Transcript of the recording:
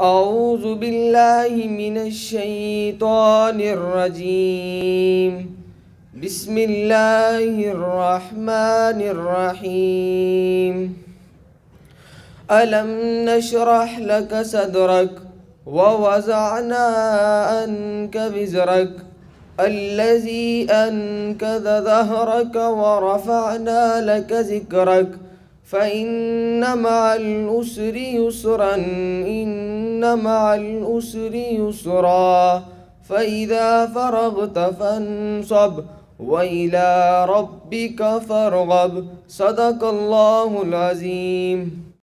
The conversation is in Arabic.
أعوذ بالله من الشيطان الرجيم بسم الله الرحمن الرحيم ألم نشرح لك صدرك ووزعنا عنك بزرك الذي أنكذ ظهرك ورفعنا لك ذكرك فإن مع الأسر يسرا إن مع الأسر يسرا فإذا فرغت فانصب وإلى ربك فارغب صدق الله العظيم